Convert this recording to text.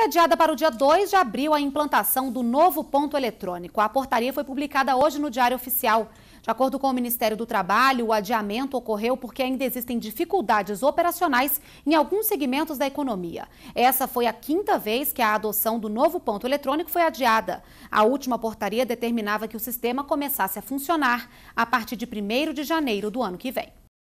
Foi é adiada para o dia 2 de abril a implantação do novo ponto eletrônico. A portaria foi publicada hoje no Diário Oficial. De acordo com o Ministério do Trabalho, o adiamento ocorreu porque ainda existem dificuldades operacionais em alguns segmentos da economia. Essa foi a quinta vez que a adoção do novo ponto eletrônico foi adiada. A última portaria determinava que o sistema começasse a funcionar a partir de 1 de janeiro do ano que vem.